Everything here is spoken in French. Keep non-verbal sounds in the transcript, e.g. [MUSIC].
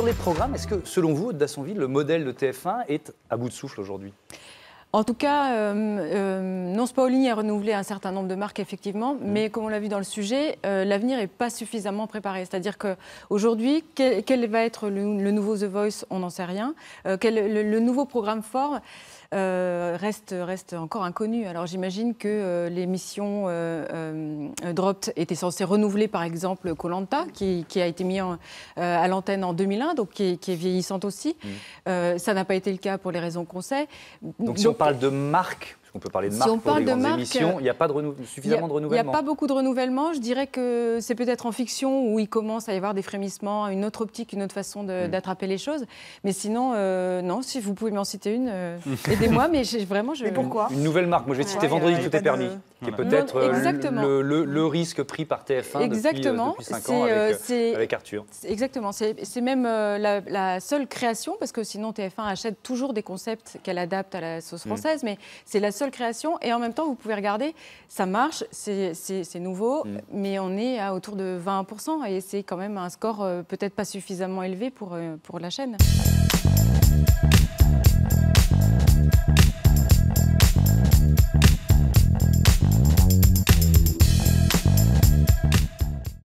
Sur les programmes, est-ce que, selon vous, Dassonville, le modèle de TF1 est à bout de souffle aujourd'hui en tout cas, euh, euh, non, a renouvelé un certain nombre de marques, effectivement, mm. mais comme on l'a vu dans le sujet, euh, l'avenir n'est pas suffisamment préparé. C'est-à-dire qu'aujourd'hui, quel, va être le, nouveau The Voice On n'en sait rien. Euh, quel, le, le nouveau programme fort euh, reste, reste encore inconnu. Alors j'imagine que euh, l'émission missions euh, Dropped censée renouveler par exemple Colanta, qui, qui, a été mis à l'antenne en 2001, donc qui, est vieillissante aussi. Mm. ça n'a pas été le cas pour les raisons qu'on sait. Donc, donc si on parle de marque on peut parler de marque si on parle de marque, euh, Il n'y a pas de suffisamment de renouvellement. Il n'y a pas beaucoup de renouvellement. Je dirais que c'est peut-être en fiction où il commence à y avoir des frémissements, une autre optique, une autre façon mm. d'attraper les choses. Mais sinon, euh, non, si vous pouvez m'en citer une, euh, mm. aidez-moi. [LAUGHS] mais vraiment, je. vais pourquoi Une nouvelle marque. Moi, je vais citer Vendredi, tout est permis. Qui est peut-être le, le, risque pris par TF1 exactement. depuis, 5 ans avec, Arthur. Exactement. C'est même la, seule création, parce que sinon TF1 achète toujours des concepts qu'elle adapte à la sauce mm. française, mais c'est la création. Et en même temps, vous pouvez regarder, ça marche, c'est nouveau, mm. mais on est à autour de 20%. Et c'est quand même un score euh, peut-être pas suffisamment élevé pour, euh, pour la chaîne.